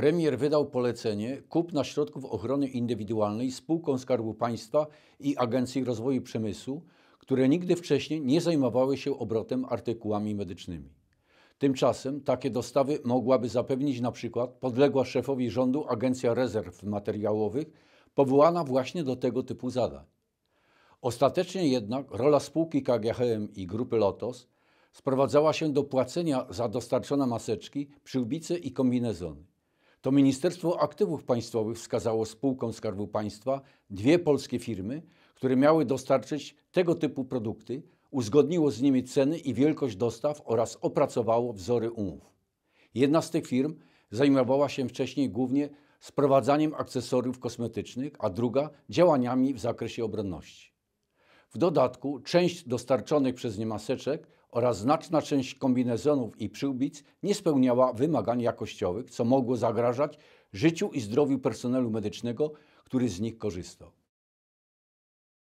Premier wydał polecenie kupna środków ochrony indywidualnej spółką Skarbu Państwa i Agencji Rozwoju Przemysłu, które nigdy wcześniej nie zajmowały się obrotem artykułami medycznymi. Tymczasem takie dostawy mogłaby zapewnić na przykład podległa szefowi rządu Agencja Rezerw Materiałowych, powołana właśnie do tego typu zadań. Ostatecznie jednak rola spółki KGHM i grupy Lotos sprowadzała się do płacenia za dostarczone maseczki, przyłbice i kombinezony to Ministerstwo Aktywów Państwowych wskazało spółkom Skarbu Państwa dwie polskie firmy, które miały dostarczyć tego typu produkty, uzgodniło z nimi ceny i wielkość dostaw oraz opracowało wzory umów. Jedna z tych firm zajmowała się wcześniej głównie sprowadzaniem akcesoriów kosmetycznych, a druga działaniami w zakresie obronności. W dodatku część dostarczonych przez nie maseczek oraz znaczna część kombinezonów i przyłbic nie spełniała wymagań jakościowych, co mogło zagrażać życiu i zdrowiu personelu medycznego, który z nich korzystał.